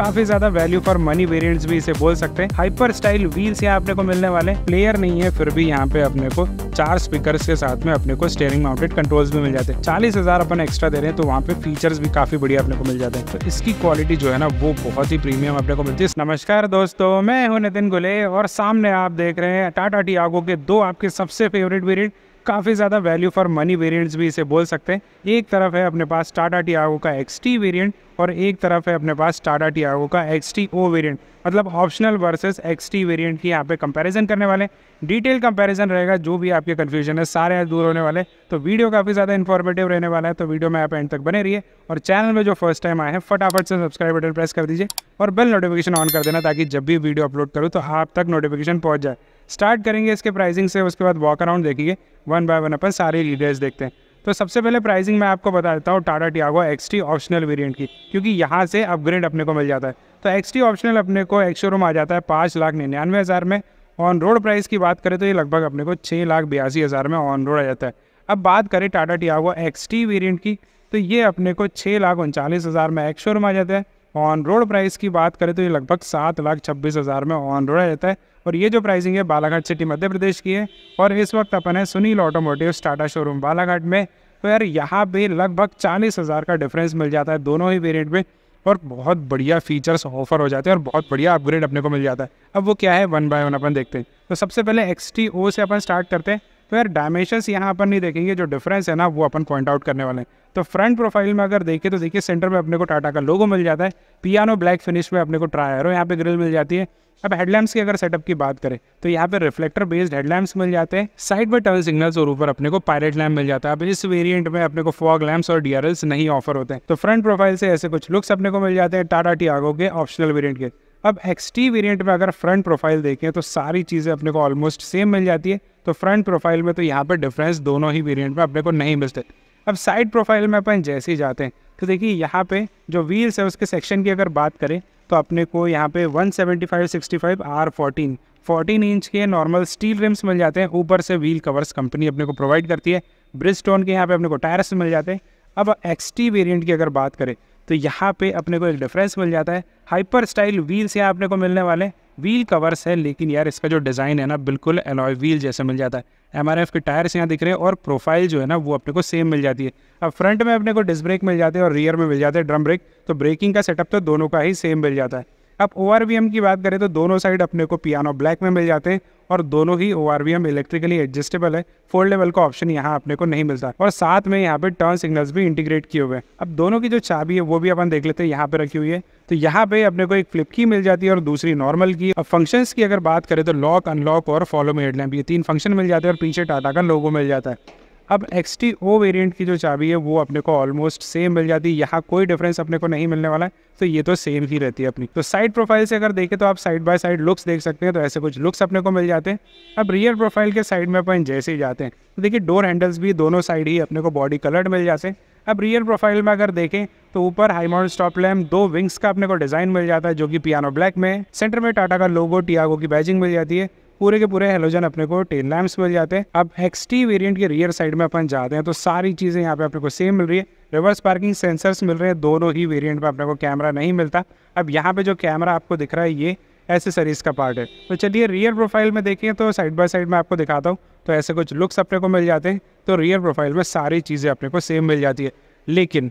काफी ज्यादा value for money variant भी इसे बोल सकते हैं हाइपर स्टाइल व्हील्स यहाँ अपने को मिलने वाले प्लेयर नहीं है फिर भी यहाँ पे अपने को चार स्पीकर के साथ में अपने को स्टेयरिंग माउंटेड कंट्रोल्स भी मिल जाते हैं चालीस हजार अपन एक्स्ट्रा दे रहे हैं तो वहाँ पे फीचर्स भी काफी बढ़िया अपने को मिल जाते हैं तो इसकी क्वालिटी जो है ना वो बहुत ही प्रीमियम अपने को मिलती है नमस्कार दोस्तों मैं हूँ नितिन गुले और सामने आप देख रहे हैं टाटा टियागो के दो आपके सबसे फेवरेट वेरियंट काफ़ी ज़्यादा वैल्यू फॉर मनी वेरिएंट्स भी इसे बोल सकते हैं एक तरफ है अपने पास टाटा टियागो का एक्स टी वेरियंट और एक तरफ है अपने पास टाटा टियागो का एक्स टी ओ वेरियंट मतलब optional versus X T variant की यहाँ पे कंपैरिजन करने वाले डिटेल कंपैरिजन रहेगा जो भी आपके कन्फ्यूजन है सारे आज दूर होने वाले तो वीडियो काफ़ी ज़्यादा इन्फॉर्मेटिव रहने वाला है तो वीडियो में आप एंड तक बने रहिए और चैनल में जो फर्स्ट टाइम आए हैं फटाफट से सब्सक्राइब बटन प्रेस कर दीजिए और बेल नोटिफिकेशन ऑन कर देना ताकि जब भी वीडियो अपलोड करूँ तो आप तक नोटिफिकेशन पहुँच जाए स्टार्ट करेंगे इसके प्राइसिंग से उसके बाद वॉक अराउंड देखिए वन बाय वन अपन सारे लीडर्स देखते हैं तो सबसे पहले प्राइसिंग मैं आपको बता देता हूँ Tata Tiago X T optional variant की क्योंकि यहाँ से अपग्रेड अपने को मिल जाता है तो एक्स टी ऑप्शनल अपने को एक शोरूम आ जाता है पाँच लाख निन्यानवे हज़ार में ऑन रोड प्राइस की बात करें तो ये लगभग अपने को छः लाख बयासी हज़ार में ऑन रोड आ जाता है अब बात करें Tata Tiago X T variant की तो ये अपने को छः लाख उनचालीस हज़ार में एक्स शोरूम आ जाता है ऑन रोड प्राइस की बात करें तो ये लगभग सात लाख छब्बीस हज़ार में ऑन रोड रहता है और ये जो प्राइसिंग है बालाघाट सिटी मध्य प्रदेश की है और इस वक्त अपन है सुनील ऑटोमोटिव टाटा शोरूम बालाघाट में तो यार यहाँ पे लगभग चालीस हज़ार का डिफरेंस मिल जाता है दोनों ही वेरियंट में और बहुत बढ़िया फीचर्स ऑफर हो जाते हैं और बहुत बढ़िया अपग्रेड अपने को मिल जाता है अब वो क्या है वन बाय वन अपन देखते हैं तो सबसे पहले एक्स से अपन स्टार्ट करते हैं तो यार डायमेंशंस यहाँ अपन नहीं देखेंगे जो डिफरेंस है ना वो अपन पॉइंट आउट करने वाले हैं तो फ्रंट प्रोफाइल में अगर देखें तो देखिए सेंटर में अपने को टाटा का लोगो मिल जाता है पियानो ब्लैक फिनिश में अपने को आरो यहाँ पे ग्रिल मिल जाती है अब हेडलैम्प्स की अगर सेटअप की बात करें तो यहाँ पे रिफ्लेक्टर बेस्ड हेडलैम्प्स मिल जाते हैं साइड में टर्न सिग्नल्स और ऊपर अपने को पायरेट लैम्प मिल जाता है अब इस वेरिएंट में अपने को फॉग लैम्प्स और डीआरएल्स नहीं ऑफर होते हैं तो फ्रंट प्रोफाइल से ऐसे कुछ लुक्स अपने को मिल जाते हैं टाटा आगो के ऑप्शनल वेरियंट के अब एक्स टी वेरियंट में अगर फ्रंट प्रोफाइल देखें तो सारी चीज़ें अपने को ऑलमोस्ट सेम मिल जाती है तो फ्रंट प्रोफाइल में तो यहाँ पर डिफरेंस दोनों ही वेरियंट में अपने को नहीं मिलते अब साइड प्रोफाइल में अपन जैसे ही जाते हैं तो देखिए यहाँ पे जो व्हील्स है उसके सेक्शन की अगर बात करें तो अपने को यहाँ पे 175 65 आर 14 इंच के नॉर्मल स्टील रिम्स मिल जाते हैं ऊपर से व्हील कवर्स कंपनी अपने को प्रोवाइड करती है ब्रिज के यहाँ पे अपने को टायर्स मिल जाते हैं अब एक्स टी वेरियंट की अगर बात करें तो यहाँ पे अपने को एक डिफरेंस मिल जाता है हाइपर स्टाइल व्हील्स यहाँ अपने को मिलने वाले व्हील कवर्स है लेकिन यार इसका जो डिज़ाइन है ना बिल्कुल एलॉय व्हील जैसे मिल जाता है एम के टायर्स यहाँ दिख रहे हैं और प्रोफाइल जो है ना वो अपने को सेम मिल जाती है अब फ्रंट में अपने को डिस्क ब्रेक मिल जाते हैं और रियर में मिल जाते हैं ड्रम ब्रेक तो ब्रेकिंग का सेटअप तो दोनों का ही सेम मिल जाता है अब ओ की बात करें तो दोनों साइड अपने को पियानो ब्लैक में मिल जाते हैं और दोनों ही ओ इलेक्ट्रिकली एडजस्टेबल है फोल्डेबल का ऑप्शन यहाँ अपने को नहीं मिलता और साथ में यहाँ पे टर्न सिग्नल्स भी इंटीग्रेट किए हुए हैं अब दोनों की जो चाबी है वो भी अपन देख लेते हैं यहाँ पे रखी हुई है तो यहाँ पे अपने को एक फ्लिप की मिल जाती है और दूसरी नॉर्मल की अब फंक्शंस की अगर बात करें तो लॉक अनलॉक और फॉलो में हेडलैम्प ये तीन फंक्शन मिल जाते हैं और पीछे टाटा का लोगो मिल जाता है अब एक्स टी ओ वेरियंट की जो चाबी है वो अपने को ऑलमोस्ट सेम मिल जाती है यहाँ कोई डिफरेंस अपने को नहीं मिलने वाला है तो ये तो सेम ही रहती है अपनी तो साइड प्रोफाइल से अगर देखें तो आप साइड बाय साइड लुक्स देख सकते हैं तो ऐसे कुछ लुक्स अपने को मिल जाते हैं अब रियर प्रोफाइल के साइड में अपन जैसे ही जाते हैं तो देखिए डोर हैंडल्स भी दोनों साइड ही अपने को बॉडी कलर्ड मिल जाते हैं अब रियर प्रोफाइल में अगर देखें तो ऊपर हाई मॉडल स्टॉप लैम्प दो विंग्स का अपने को डिजाइन मिल जाता है जो कि पियानो ब्लैक में सेंटर में टाटा का लोगो टियागो की बैजिंग मिल जाती है पूरे के पूरे हेलोजन अपने को टेल लैम्प्स मिल जाते हैं अब हेक्सटी वेरियंट के रियर साइड में अपन जाते हैं तो सारी चीज़ें यहाँ पे अपने को सेम मिल रही है रिवर्स पार्किंग सेंसर्स मिल रहे हैं दोनों ही वेरियंट में अपने को कैमरा नहीं मिलता अब यहाँ पे जो कैमरा आपको दिख रहा है ये एसेसरीज का पार्ट है तो चलिए रियर प्रोफाइल में देखिए तो साइड बाय साइड में आपको दिखाता हूँ तो ऐसे कुछ लुक्स अपने को मिल जाते हैं तो रियर प्रोफाइल में सारी चीज़ें अपने को सेम मिल जाती है लेकिन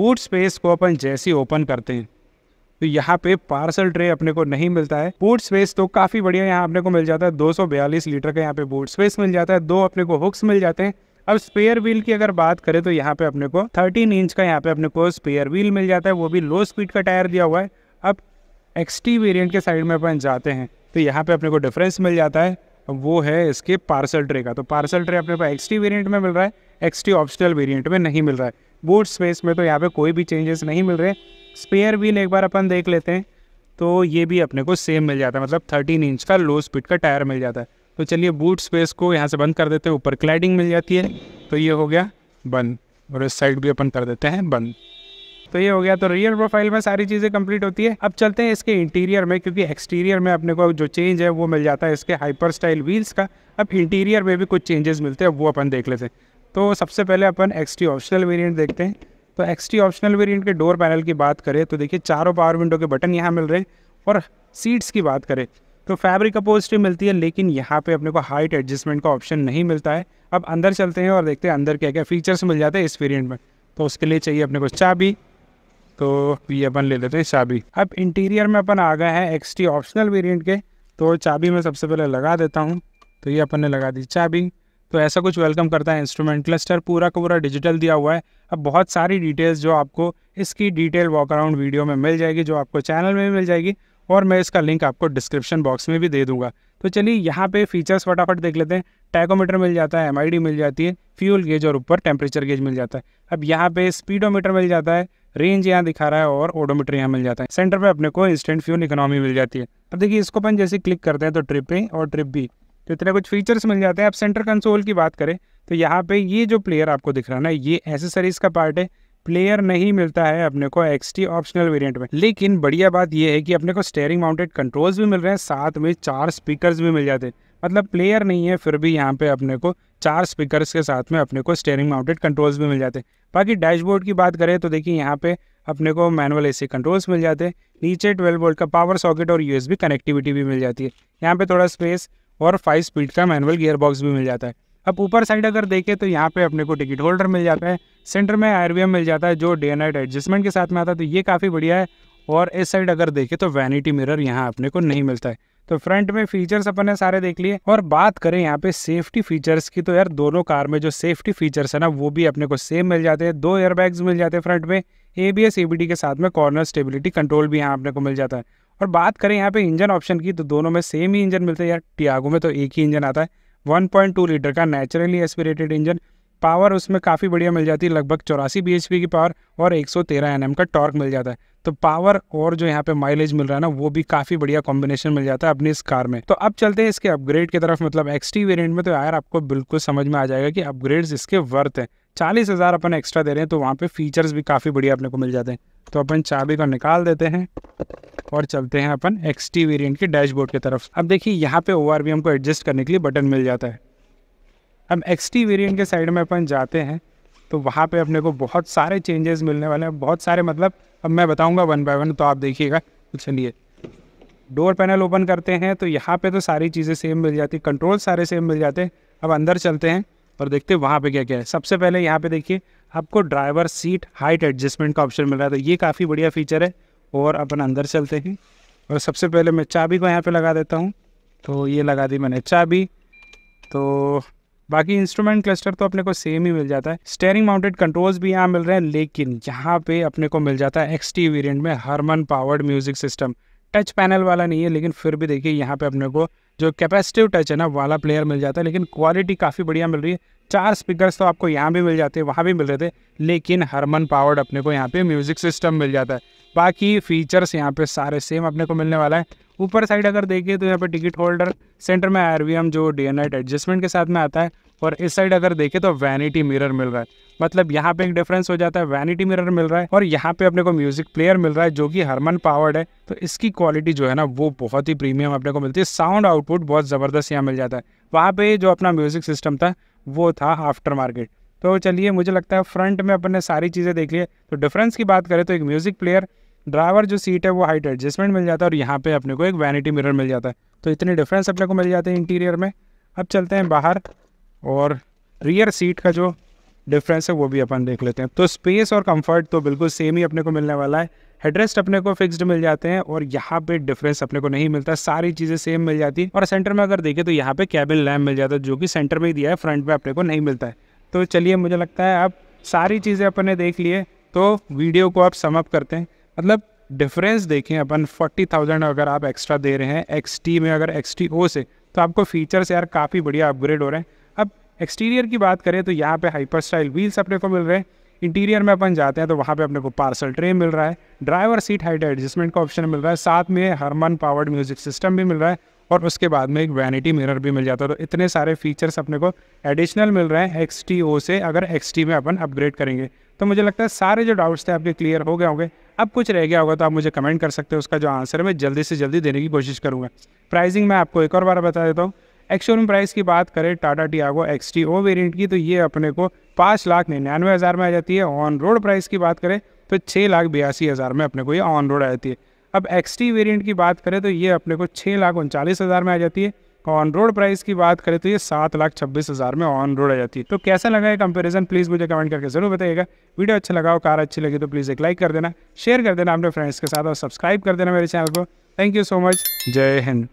बूट स्पेस को अपन जैसे ओपन करते हैं तो यहाँ पे पार्सल ट्रे अपने को नहीं मिलता है बूट स्पेस तो काफी बढ़िया यहाँ अपने को मिल जाता है दो लीटर का यहाँ पे बूट स्पेस मिल जाता है दो अपने को हुक्स मिल जाते हैं अब स्पेयर व्हील की अगर बात करें तो यहाँ पे अपने को 13 इंच का यहाँ पे अपने को स्पेयर व्हील मिल जाता है वो भी लो स्पीड का टायर दिया हुआ है अब एक्सटी वेरिएंट के साइड में अपन जाते हैं तो यहाँ पे अपने को डिफरेंस मिल जाता है वो है इसके पार्सल ट्रे का तो पार्सल ट्रे अपने को एक्सटी वेरियंट में मिल रहा है एक्सटी ऑप्शनल वेरियंट में नहीं मिल रहा है बूट स्पेस में तो यहाँ पे कोई भी चेंजेस नहीं मिल रहे स्पेयर व्हील एक बार अपन देख लेते हैं तो ये भी अपने को सेम मिल जाता है मतलब थर्टीन इंच का लो स्पीड का टायर मिल जाता है तो चलिए बूट स्पेस को यहाँ से बंद कर देते हैं ऊपर क्लाइडिंग मिल जाती है तो ये हो गया बंद और इस साइड भी अपन कर देते हैं बंद तो ये हो गया तो रियर प्रोफाइल में सारी चीज़ें कंप्लीट होती है अब चलते हैं इसके इंटीरियर में क्योंकि एक्सटीरियर में अपने को जो चेंज है वो मिल जाता है इसके हाइपर स्टाइल व्हील्स का अब इंटीरियर में भी कुछ चेंजेस मिलते हैं वो अपन देख लेते हैं तो सबसे पहले अपन एक्स टी ऑप्शनल वेरियंट देखते हैं तो एक्स टी ऑप्शनल वेरियंट के डोर पैनल की बात करें तो देखिए चारों पावर विंडो के बटन यहाँ मिल रहे हैं और सीट्स की बात करें तो फैब्रिक अपोजिटी मिलती है लेकिन यहाँ पे अपने को हाइट एडजस्टमेंट का ऑप्शन नहीं मिलता है अब अंदर चलते हैं और देखते हैं अंदर क्या क्या फीचर्स मिल जाते हैं इस वेरियंट में तो उसके लिए चाहिए अपने को चाबी तो ये अपन ले लेते हैं चाबी अब इंटीरियर में अपन आ गए हैं एक्स ऑप्शनल वेरियंट के तो चाबी मैं सबसे पहले लगा देता हूँ तो ये अपन ने लगा दी चाबी तो ऐसा कुछ वेलकम करता है इंस्ट्रूमेंट क्लस्टर पूरा का पूरा डिजिटल दिया हुआ है अब बहुत सारी डिटेल्स जो आपको इसकी डिटेल वॉक अराउंड वीडियो में मिल जाएगी जो आपको चैनल में भी मिल जाएगी और मैं इसका लिंक आपको डिस्क्रिप्शन बॉक्स में भी दे दूंगा तो चलिए यहाँ पे फीचर्स फटाफट देख लेते हैं टैकोमीटर मिल जाता है एम मिल जाती है फ्यूल गेज और ऊपर टेम्परेचर गेज मिल जाता है अब यहाँ पे स्पीडोमीटर मिल जाता है रेंज यहाँ दिखा रहा है और ओडोमीटर यहाँ मिल जाता है सेंटर पे अपने को इंस्टेंट फ्यूल इकोनॉमी मिल जाती है अब देखिए इसको अपन जैसे क्लिक करते हैं तो ट्रिप ए और ट्रिप बी तो इतने कुछ फीचर्स मिल जाते हैं अब सेंटर कंसोल की बात करें तो यहाँ पे ये जो प्लेयर आपको दिख रहा है ना ये एसेसरीज का पार्ट है प्लेयर नहीं मिलता है अपने को एक्सटी ऑप्शनल वेरिएंट में लेकिन बढ़िया बात यह है कि अपने को स्टेयरिंग माउंटेड कंट्रोल्स भी मिल रहे हैं साथ में चार स्पीकर्स भी मिल जाते हैं मतलब प्लेयर नहीं है फिर भी यहाँ पे अपने को चार स्पीकर्स के साथ में अपने को स्टेयरिंग माउंटेड कंट्रोल्स भी मिल जाते हैं बाकी डैशबोर्ड की बात करें तो देखिए यहाँ पे अपने को मैनुअल एसी कंट्रोल्स मिल जाते हैं नीचे 12 वोल्ट का पावर सॉकेट और यूएसबी कनेक्टिविटी भी मिल जाती है यहाँ पे थोड़ा स्पेस और फाइव स्पीड का मैनुअल गियर बॉक्स भी मिल जाता है अब ऊपर साइड अगर देखें तो यहाँ पे अपने को टिकट होल्डर मिल जाता है सेंटर में आयर मिल जाता है जो डे नाइट एडजस्टमेंट के साथ में आता है तो ये काफ़ी बढ़िया है और इस साइड अगर देखें तो वैनिटी मिरर यहाँ अपने को नहीं मिलता है तो फ्रंट में फीचर्स अपन ने सारे देख लिए और बात करें यहाँ पे सेफ्टी फीचर्स की तो यार दोनों कार में जो सेफ्टी फीचर्स है ना वो भी अपने को सेम मिल जाते हैं दो एयरबैग्स मिल जाते हैं फ्रंट में ए बी के साथ में कॉर्नर स्टेबिलिटी कंट्रोल भी यहाँ अपने को मिल जाता है और बात करें यहाँ पे इंजन ऑप्शन की तो दोनों में सेम ही इंजन मिलता है यार टियागो में तो एक ही इंजन आता है 1.2 लीटर का नेचुरली एस्पिरेटेड इंजन पावर उसमें काफ़ी बढ़िया मिल जाती है लगभग चौरासी बी की पावर और एक सौ का टॉर्क मिल जाता है तो पावर और जो यहाँ पे माइलेज मिल रहा है ना वो भी काफ़ी बढ़िया कॉम्बिनेशन मिल जाता है अपनी इस कार में तो अब चलते हैं इसके अपग्रेड की तरफ मतलब एक्स टी वेरियंट में तो यार आपको बिल्कुल समझ में आ जाएगा कि अपग्रेड्स इसके वर्थ हैं चालीस हज़ार अपन एक्स्ट्रा दे रहे हैं तो वहाँ पे फीचर्स भी काफ़ी बढ़िया अपने को मिल जाते हैं तो अपन चाबी को निकाल देते हैं और चलते हैं अपन एक्स टी वेरियंट के डैशबोर्ड की तरफ अब देखिए यहाँ पे ओ हमको एडजस्ट करने के लिए बटन मिल जाता है अब एक्स टी वेरियंट के साइड में अपन जाते हैं तो वहाँ पे अपने को बहुत सारे चेंजेस मिलने वाले हैं बहुत सारे मतलब अब मैं बताऊँगा वन बाय वन तो आप देखिएगा तो चलिए डोर पैनल ओपन करते हैं तो यहाँ पर तो सारी चीज़ें सेम मिल जाती कंट्रोल सारे सेम मिल जाते हैं अब अंदर चलते हैं और देखते हैं वहाँ पर क्या क्या है सबसे पहले यहाँ पर देखिए आपको ड्राइवर सीट हाइट एडजस्टमेंट का ऑप्शन मिल रहा है तो ये काफ़ी बढ़िया फीचर है और अपन अंदर चलते हैं और सबसे पहले मैं चाबी को यहाँ पे लगा देता हूँ तो ये लगा दी मैंने चाबी तो बाकी इंस्ट्रूमेंट क्लस्टर तो अपने को सेम ही मिल जाता है स्टेयरिंग माउंटेड कंट्रोल्स भी यहाँ मिल रहे हैं लेकिन यहाँ पे अपने को मिल जाता है एक्सटी वेरियंट में Harman powered music system touch panel वाला नहीं है लेकिन फिर भी देखिए यहाँ पे अपने को जो कैपेसिटिव टच है ना वाला प्लेयर मिल जाता है लेकिन क्वालिटी काफ़ी बढ़िया मिल रही है चार स्पीकर्स तो आपको यहाँ भी मिल जाते हैं वहाँ भी मिल रहे थे लेकिन हरमन पावर्ड अपने को यहाँ पे म्यूज़िक सिस्टम मिल जाता है बाकी फीचर्स यहाँ पे सारे सेम अपने को मिलने वाला है ऊपर साइड अगर देखिए तो यहाँ पे टिकट होल्डर सेंटर में आर जो डी एडजस्टमेंट के साथ में आता है और इस साइड अगर देखें तो वैनिटी मिरर मिल रहा है मतलब यहाँ पे एक डिफरेंस हो जाता है वैनिटी मिरर मिल रहा है और यहाँ पे अपने को म्यूजिक प्लेयर मिल रहा है जो कि हरमन पावर्ड है तो इसकी क्वालिटी जो है ना वो बहुत ही प्रीमियम अपने को मिलती है साउंड आउटपुट बहुत ज़बरदस्त यहाँ मिल जाता है वहाँ पे जो अपना म्यूजिक सिस्टम था वो था आफ्टर मार्केट तो चलिए मुझे लगता है फ्रंट में अपन ने सारी चीज़ें देख ली है तो डिफरेंस की बात करें तो एक म्यूज़िक प्लेयर ड्राइवर जो सीट है वो हाइट एडजस्टमेंट मिल जाता है और यहाँ पे अपने को एक वैनिटी मिरर मिल जाता है तो इतने डिफरेंस अपने को मिल जाते हैं इंटीरियर में अब चलते हैं बाहर और रियर सीट का जो डिफरेंस है वो भी अपन देख लेते हैं तो स्पेस और कंफर्ट तो बिल्कुल सेम ही अपने को मिलने वाला है हेडरेस्ट अपने को फिक्स्ड मिल जाते हैं और यहाँ पे डिफरेंस अपने को नहीं मिलता सारी चीज़ें सेम मिल जाती है और सेंटर में अगर देखें तो यहाँ पे कैबिन लैम्प मिल जाता है जो कि सेंटर में ही दिया है फ्रंट में अपने को नहीं मिलता है तो चलिए मुझे लगता है अब सारी चीज़ें अपने देख लिए तो वीडियो को आप समअप करते हैं मतलब डिफरेंस देखें अपन फोर्टी थाउजेंड अगर आप एक्स्ट्रा दे रहे हैं एक्स टी में अगर एक्स टी ओ से तो आपको फीचर्स यार काफ़ी बढ़िया अपग्रेड हो रहे हैं अब एक्सटीरियर की बात करें तो यहाँ पे हाइपर स्टाइल व्हील्स अपने को मिल रहे हैं इंटीरियर में अपन जाते हैं तो वहाँ पे अपने को पार्सल ट्रे मिल रहा है ड्राइवर सीट हाइट एडजस्टमेंट का ऑप्शन मिल रहा है साथ में हरमन पावर्ड म्यूजिक सिस्टम भी मिल रहा है और उसके बाद में एक वैनिटी मिरर भी मिल जाता है तो इतने सारे फीचर्स अपने को एडिशनल मिल रहे हैं एक्स टी ओ से अगर एक्स टी में अपन अपग्रेड करेंगे तो मुझे लगता है सारे जो डाउट्स थे आपके क्लियर हो गए होंगे अब कुछ रह गया होगा तो आप मुझे कमेंट कर सकते हो उसका जो आंसर है मैं जल्दी से जल्दी देने की कोशिश करूँगा प्राइसिंग मैं आपको एक और बार बता देता हूँ एक्स शोरूम प्राइस की बात करें Tata Tiago X T O variant की तो ये अपने को पाँच लाख निन्यानवे हज़ार में आ जाती है ऑन रोड प्राइस की बात करें तो छः लाख बयासी हज़ार में अपने को ये ऑन रोड आ जाती है अब एक्स टी वेरियंट की बात करें तो ये अपने को छः लाख उनचालीस हज़ार में आ जाती है ऑन रोड प्राइस की बात करें तो ये सात लाख छब्बीस हज़ार में ऑन रोड आ जाती है तो कैसा लगा है कंपैरिजन प्लीज़ मुझे कमेंट करके ज़रूर बताइएगा वीडियो अच्छा लगा हो कार अच्छी लगी तो प्लीज़ एक लाइक कर देना शेयर कर देना अपने फ्रेंड्स के साथ और सब्सक्राइब कर देना मेरे चैनल को थैंक यू सो मच जय हिंद